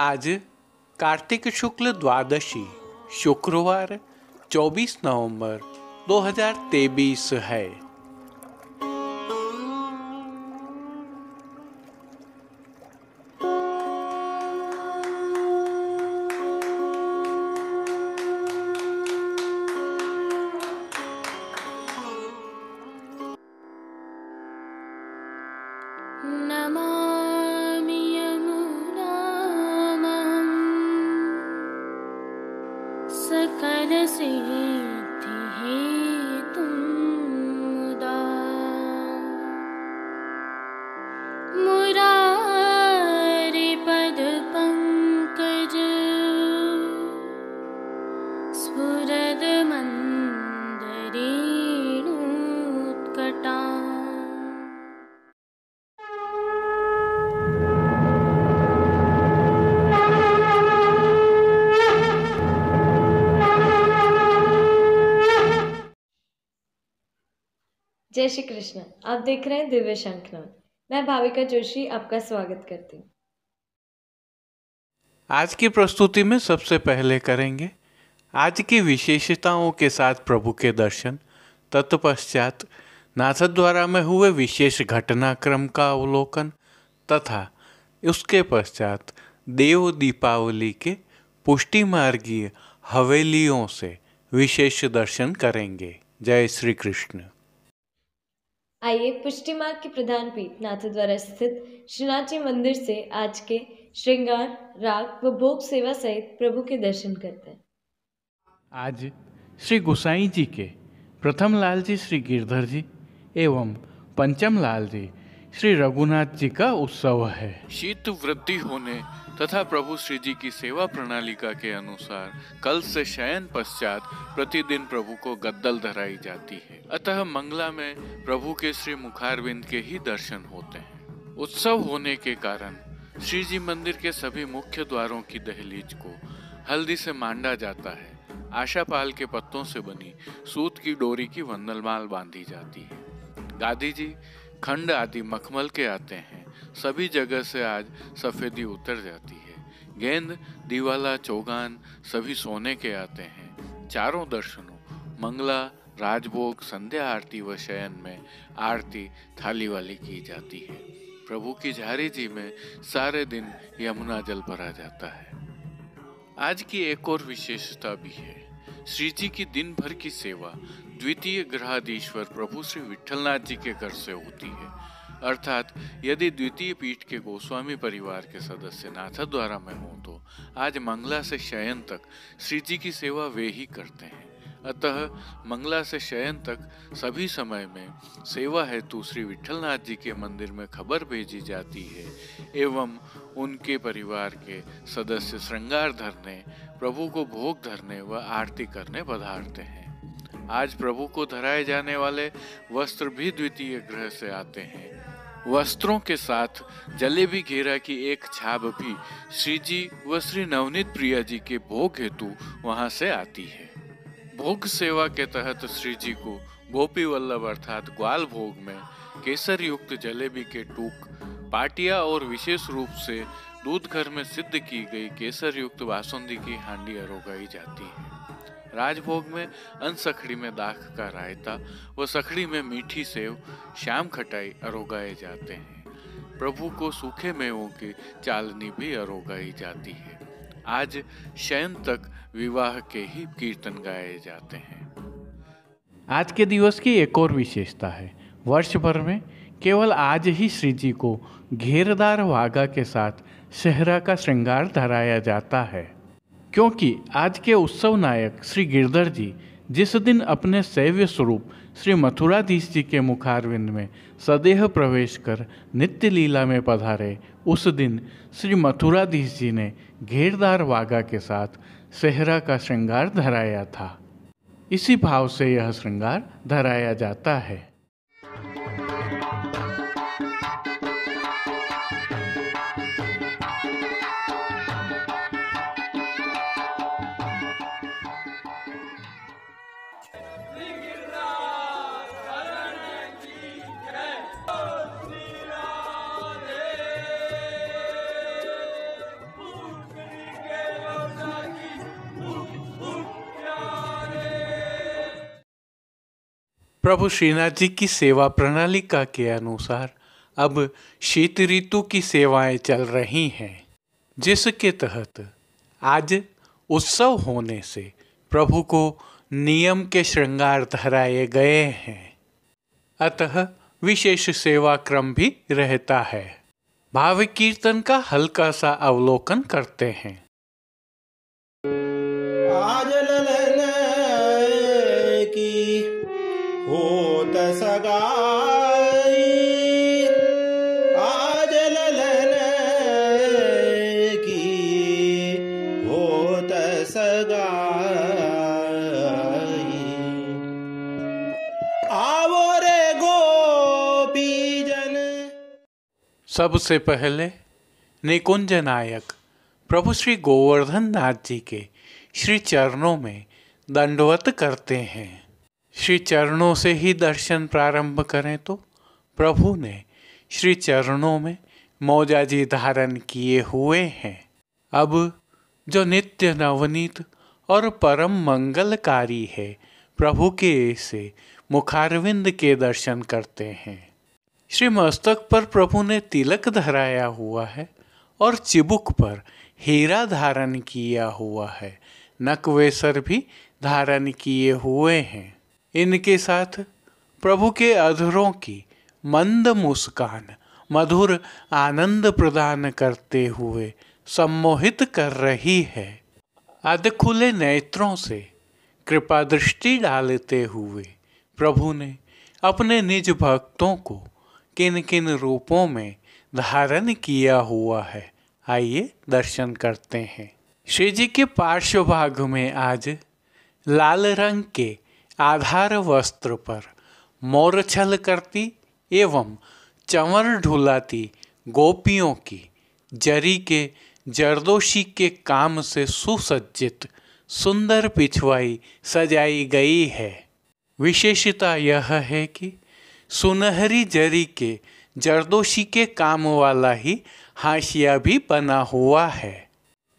आज कार्तिक शुक्ल द्वादशी शुक्रवार 24 नवंबर 2023 है श्री कृष्ण आप देख रहे हैं दिव्य शंखनाद मैं भाविका जोशी आपका स्वागत करती हूँ आज की प्रस्तुति में सबसे पहले करेंगे आज की विशेषताओं के साथ प्रभु के दर्शन तत्पश्चात द्वारा में हुए विशेष घटनाक्रम का अवलोकन तथा उसके पश्चात देव दीपावली के पुष्टि मार्गीय हवेलियों से विशेष दर्शन करेंगे जय श्री कृष्ण आइए पुष्टि मार्ग के प्रधान पीठ द्वारा स्थित श्रीनाथ जी मंदिर से आज के श्रृंगार राग व भोग सेवा सहित प्रभु के दर्शन करते हैं आज श्री गोसाई जी के प्रथम लाल जी श्री गिरधर जी एवं पंचम लाल जी श्री रघुनाथ जी का उत्सव है शीत वृद्धि होने तथा प्रभु श्री जी की सेवा प्रणालिका के अनुसार कल से शयन पश्चात प्रतिदिन प्रभु को गद्दल धराई जाती है अतः मंगला में प्रभु के श्री मुखारविंद के ही दर्शन होते हैं उत्सव होने के कारण श्री जी मंदिर के सभी मुख्य द्वारों की दहलीज को हल्दी से मांडा जाता है आशापाल के पत्तों से बनी सूत की डोरी की वंदलमाल बांधी जाती है गांधी जी खंड आदि मखमल के आते हैं सभी जगह से आज सफ़ेदी उतर जाती है गेंद दीवाला चौगान सभी सोने के आते हैं चारों दर्शनों मंगला राजभोग संध्या आरती व शयन में आरती थाली वाली की जाती है प्रभु की झारी जी में सारे दिन यमुना जल भरा जाता है आज की एक और विशेषता भी है श्री जी की दिन भर की सेवा द्वितीय ग्रहाधीश्वर प्रभु श्री विठलनाथ जी के घर से होती है अर्थात यदि द्वितीय पीठ के गोस्वामी परिवार के सदस्य नाथा द्वारा में हूँ तो आज मंगला से शयन तक श्री जी की सेवा वे ही करते हैं अतः मंगला से शयन तक सभी समय में सेवा हेतु श्री विठलनाथ जी के मंदिर में खबर भेजी जाती है एवं उनके परिवार के सदस्य श्रृंगार धरने प्रभु को भोग धरने व आरती करने पधारते हैं आज प्रभु को धराए जाने वाले वस्त्र भी द्वितीय ग्रह से आते हैं वस्त्रों के साथ जलेबी घेरा की एक छाप भी श्री जी व श्री नवनीत प्रिया जी के भोग हेतु वहां से आती है भोग सेवा के तहत श्री जी को गोपी वल्लभ अर्थात ग्वाल भोग में केसर युक्त जलेबी के टूक पाटिया और विशेष रूप से दूध घर में सिद्ध की गई केसर युक्त बासुंदी की हांडी अरोगाई जाती है राजभोग में सखड़ी में दाख का रायता व सखड़ी में मीठी सेव श्याम खटाई अरोगाए जाते हैं प्रभु को सूखे मेवों की चालनी भी अरोगाई जाती है आज शयन तक विवाह के ही कीर्तन गाए जाते हैं आज के दिवस की एक और विशेषता है वर्ष भर में केवल आज ही श्री जी को घेरदार वागा के साथ सेहरा का श्रृंगार धराया जाता है क्योंकि आज के उत्सव नायक श्री गिरधर जी जिस दिन अपने सैव्य स्वरूप श्री मथुराधीश जी के मुखारविंद में सदेह प्रवेश कर नित्य लीला में पधारे उस दिन श्री मथुराधीश जी ने घेरदार वागा के साथ सेहरा का श्रृंगार धराया था इसी भाव से यह श्रृंगार धराया जाता है प्रभु श्रीनाथ जी की सेवा प्रणाली का के अनुसार अब शीत ऋतु की सेवाएं चल रही हैं जिसके तहत आज उत्सव होने से प्रभु को नियम के श्रृंगार धराए गए हैं अतः विशेष सेवा क्रम भी रहता है भाव कीर्तन का हल्का सा अवलोकन करते हैं आज ले। सबसे पहले निकुंज नायक प्रभु श्री गोवर्धन नाथ जी के श्री चरणों में दंडवत करते हैं श्री चरणों से ही दर्शन प्रारंभ करें तो प्रभु ने श्री चरणों में मौजाजी धारण किए हुए हैं अब जो नित्य नवनीत और परम मंगलकारी है प्रभु के से मुखारविंद के दर्शन करते हैं श्री मस्तक पर प्रभु ने तिलक धराया हुआ है और चिबुक पर हीरा धारण किया हुआ है नकवेसर भी धारण किए हुए हैं इनके साथ प्रभु के अधरों की मंद मुस्कान मधुर आनंद प्रदान करते हुए सम्मोहित कर रही है अध खुले नेत्रों से कृपा दृष्टि डालते हुए प्रभु ने अपने निज भक्तों को किन किन रूपों में धारण किया हुआ है आइए दर्शन करते हैं श्री जी के पार्श्व भाग में आज लाल रंग के आधार वस्त्र पर मोर छल करती एवं चंवर ढुलाती गोपियों की जरी के जरदोशी के काम से सुसज्जित सुंदर पिछवाई सजाई गई है विशेषता यह है कि सुनहरी जरी के जरदोशी के काम वाला ही हाशिया भी बना हुआ है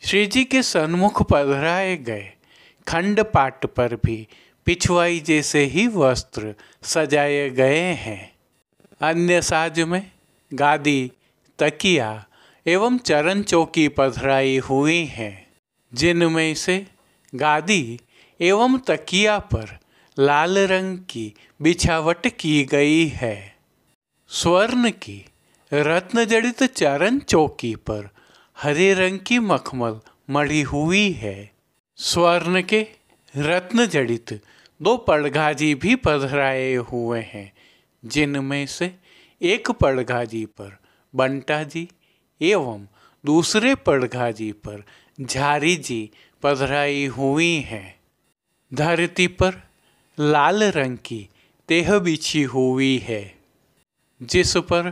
श्री जी के सन्मुख पधराए गए खंड पाट पर भी पिछवाई जैसे ही वस्त्र सजाए गए हैं अन्य साज में गादी तकिया एवं चरण चौकी पधराई हुई हैं जिनमें से गादी एवं तकिया पर लाल रंग की बिछावट की गई है स्वर्ण की रत्न जड़ित चरण चौकी पर हरे रंग की मखमल मढ़ी हुई है स्वर्ण के रत्न जड़ित दो पड़घाजी भी पधराए हुए हैं जिनमें से एक पड़घाजी पर बंटा जी एवं दूसरे पड़घाजी पर झारी जी पधराई हुई हैं धरती पर लाल रंग की तेह बिछी हुई है जिस पर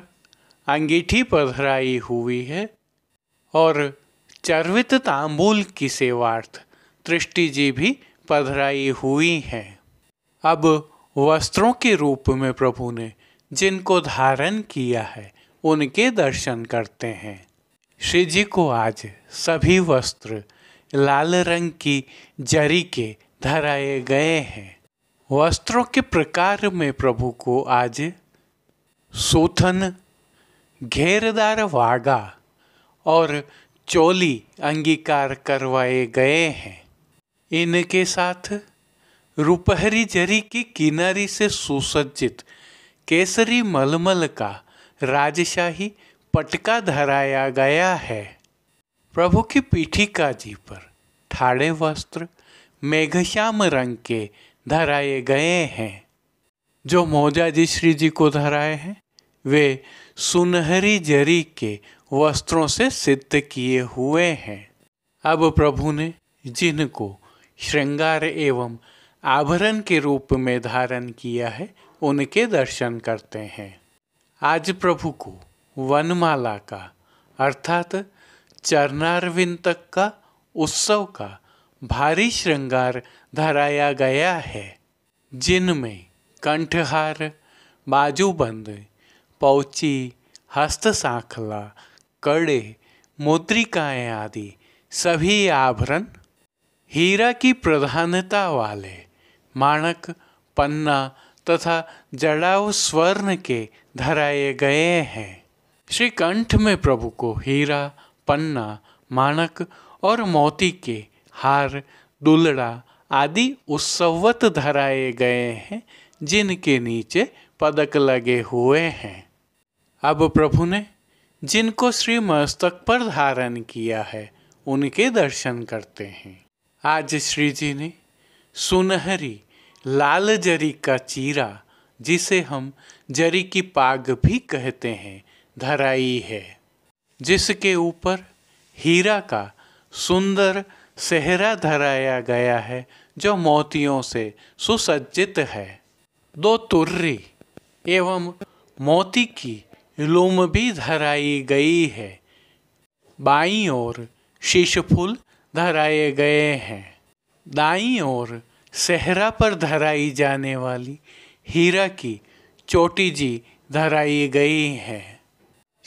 अंगीठी पधराई हुई है और चर्वित तांबूल की सेवार्थ दृष्टि जी भी पधराई हुई है अब वस्त्रों के रूप में प्रभु ने जिनको धारण किया है उनके दर्शन करते हैं श्री जी को आज सभी वस्त्र लाल रंग की जरी के धराए गए हैं वस्त्रों के प्रकार में प्रभु को आज सूथन घेरदार वागा और चोली अंगीकार करवाए गए हैं इनके साथ रुपहरी जरी की किनारी से सुसज्जित केसरी मलमल का राजशाही पटका धराया गया है प्रभु की पीठी का जी पर ठाड़े वस्त्र मेघश्याम रंग के धराए गए हैं जो मोजाजी श्री जी को धराए हैं वे सुनहरी जरी के वस्त्रों से सिद्ध किए हुए हैं अब प्रभु ने जिनको श्रृंगार एवं आभरण के रूप में धारण किया है उनके दर्शन करते हैं आज प्रभु को वनमाला का अर्थात चरणारविंद तक का उत्सव का भारी श्रृंगार धराया गया है जिनमें कंठहार बाजूबंद पौची हस्तसाखला कड़े मुद्रिकाएं आदि सभी आभरण हीरा की प्रधानता वाले माणक पन्ना तथा जड़ाव स्वर्ण के धराए गए हैं श्री कंठ में प्रभु को हीरा पन्ना माणक और मोती के हार दुलड़ा आदि उत्सवत धराए गए हैं जिनके नीचे पदक लगे हुए हैं अब प्रभु ने जिनको श्री मस्तक पर धारण किया है उनके दर्शन करते हैं आज श्री जी ने सुनहरी लाल जरी का चीरा जिसे हम जरी की पाग भी कहते हैं धराई है जिसके ऊपर हीरा का सुंदर सेहरा धराया गया है जो मोतियों से सुसज्जित है दो तुर्री एवं मोती की लूम भी धराई गई है बाई ओर शीशफुल धराए गए हैं दाई ओर सेहरा पर धराई जाने वाली हीरा की चोटी जी धराई गई है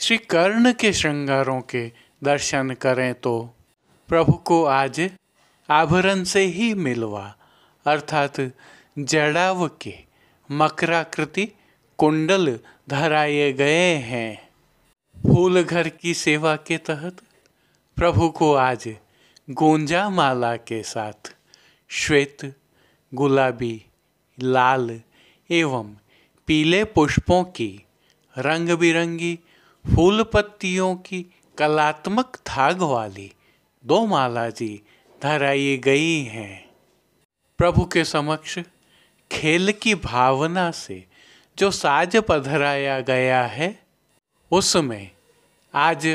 श्री कर्ण के श्रृंगारों के दर्शन करें तो प्रभु को आज आभरण से ही मिलवा अर्थात जड़ाव के मकराकृति कुंडल धराए गए हैं फूल घर की सेवा के तहत प्रभु को आज गोंजा माला के साथ श्वेत गुलाबी लाल एवं पीले पुष्पों की रंग बिरंगी फूल पत्तियों की कलात्मक थाग वाली दो माला जी धराई गई हैं प्रभु के समक्ष खेल की भावना से जो साज पधराया गया है उसमें आज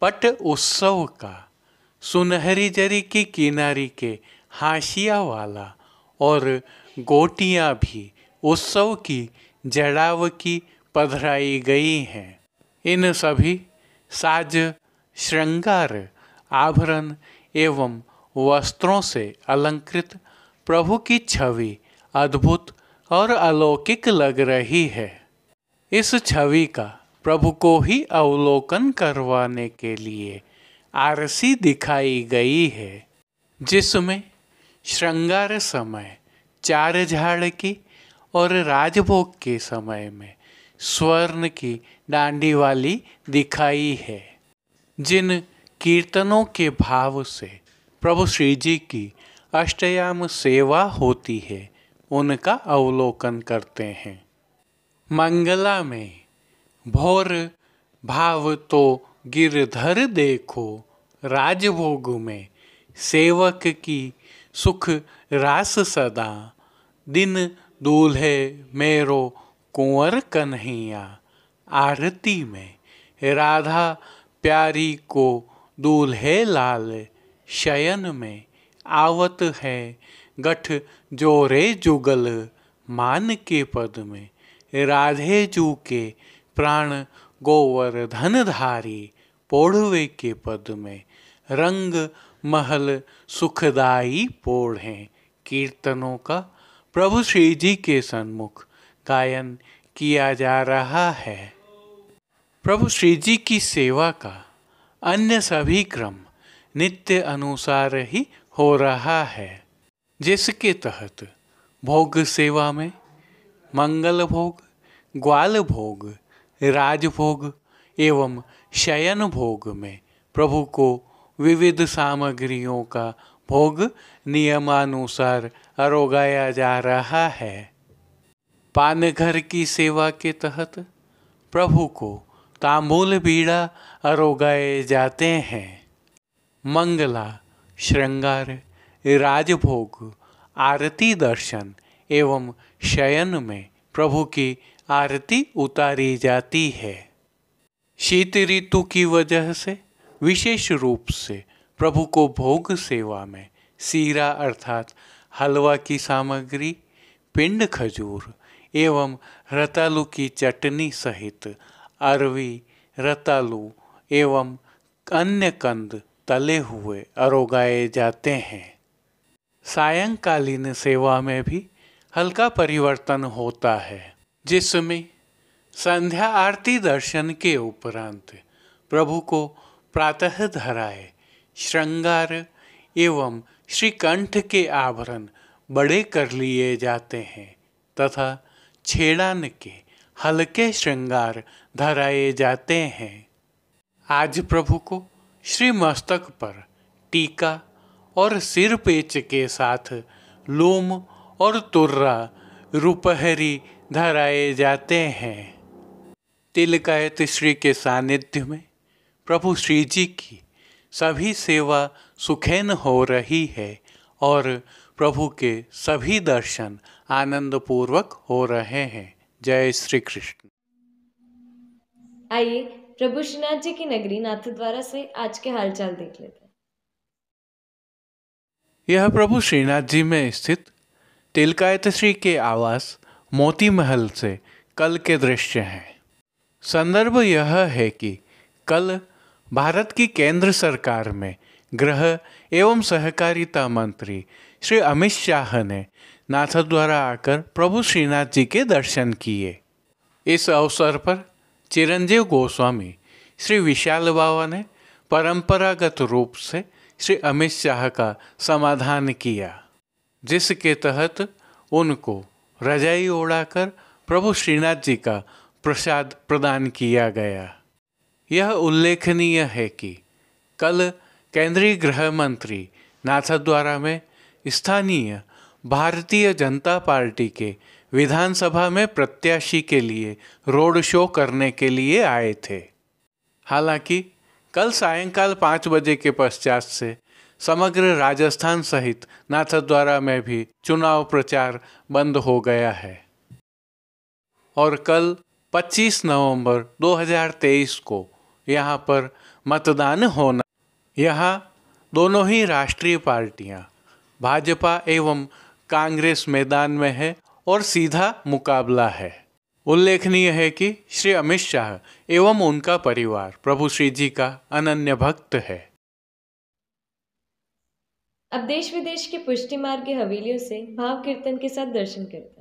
पट उत्सव का सुनहरी जरी की किनारी के हाशिया वाला और गोटियां भी उत्सव की जड़ाव की पधराई गई हैं इन सभी साज श्रृंगार आभरण एवं वस्त्रों से अलंकृत प्रभु की छवि अद्भुत और अलौकिक लग रही है इस छवि का प्रभु को ही अवलोकन करवाने के लिए आरसी दिखाई गई है जिसमें श्रृंगार समय चार झाड़ की और राजभोग के समय में स्वर्ण की डांडी वाली दिखाई है जिन कीर्तनों के भाव से प्रभु श्री जी की अष्टयाम सेवा होती है उनका अवलोकन करते हैं मंगला में भोर भाव तो गिरधर देखो राजभोग में सेवक की सुख रास सदा दिन दूल्हे मेरो कुंवर कन्हैया आरती में राधा प्यारी को दूल्हे लाल शयन में आवत है गठ जोरे जुगल मान के पद में राधे जू के प्राण गोवर धारी पोढ़वे के पद में रंग महल सुखदाई पोढ़ हैं कीर्तनों का प्रभु श्री जी के सन्मुख गायन किया जा रहा है प्रभु श्री जी की सेवा का अन्य सभी क्रम नित्य अनुसार ही हो रहा है जिसके तहत भोग सेवा में मंगल भोग ग्वाल भोग राजभोग एवं शयन भोग में प्रभु को विविध सामग्रियों का भोग नियमानुसार अरोगाया जा रहा है पानघर की सेवा के तहत प्रभु को तांबूल पीड़ा रोगाए जाते हैं मंगला श्रृंगार राजभोग आरती दर्शन एवं शयन में प्रभु की आरती उतारी जाती है शीत ऋतु की वजह से विशेष रूप से प्रभु को भोग सेवा में सीरा अर्थात हलवा की सामग्री पिंड खजूर एवं रतालू की चटनी सहित अरवी रतालू एवं अन्य कंद तले हुए अरोगाए जाते हैं सायंकालीन सेवा में भी हल्का परिवर्तन होता है जिसमें संध्या आरती दर्शन के उपरांत प्रभु को प्रातः धराए श्रृंगार एवं श्रीकंठ के आभरण बड़े कर लिए जाते हैं तथा छेड़ान के हल्के श्रृंगार धराए जाते हैं आज प्रभु को श्री मस्तक पर टीका और सिर पेच के साथ लोम और तुर्रा रुपहरी धराए जाते हैं तिलकायत श्री के सानिध्य में प्रभु श्री जी की सभी सेवा सुखैन हो रही है और प्रभु के सभी दर्शन आनंदपूर्वक हो रहे हैं जय श्री कृष्ण आइए प्रभु श्रीनाथ जी की नगरी नाथ द्वारा से आज के हालचाल देख लेते हैं यह प्रभु श्रीनाथ जी में स्थित तिलकायत श्री के आवास मोती महल से कल के दृश्य हैं संदर्भ यह है कि कल भारत की केंद्र सरकार में गृह एवं सहकारिता मंत्री श्री अमित शाह ने नाथद्वारा आकर प्रभु श्रीनाथ जी के दर्शन किए इस अवसर पर चिरंजीव गोस्वामी श्री विशाल बाबा ने परंपरागत रूप से श्री अमित शाह का समाधान किया जिसके तहत उनको रजाई ओढ़ाकर प्रभु श्रीनाथ जी का प्रसाद प्रदान किया गया यह उल्लेखनीय है कि कल केंद्रीय गृह मंत्री नाथद्वारा में स्थानीय भारतीय जनता पार्टी के विधानसभा में प्रत्याशी के लिए रोड शो करने के लिए आए थे हालांकि कल सायंकाल पाँच बजे के पश्चात से समग्र राजस्थान सहित नाथद्वारा में भी चुनाव प्रचार बंद हो गया है और कल 25 नवंबर 2023 को यहाँ पर मतदान होना यहाँ दोनों ही राष्ट्रीय पार्टियाँ भाजपा एवं कांग्रेस मैदान में है और सीधा मुकाबला है उल्लेखनीय है कि श्री अमित शाह एवं उनका परिवार प्रभु श्री जी का अनन्य भक्त है अब देश विदेश के पुष्टि मार्ग हवेलियों से भाव कीर्तन के साथ दर्शन करते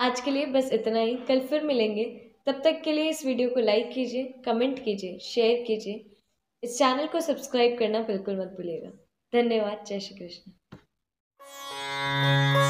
आज के लिए बस इतना ही कल फिर मिलेंगे तब तक के लिए इस वीडियो को लाइक कीजिए कमेंट कीजिए शेयर कीजिए इस चैनल को सब्सक्राइब करना बिल्कुल मत भूलिएगा धन्यवाद जय श्री कृष्ण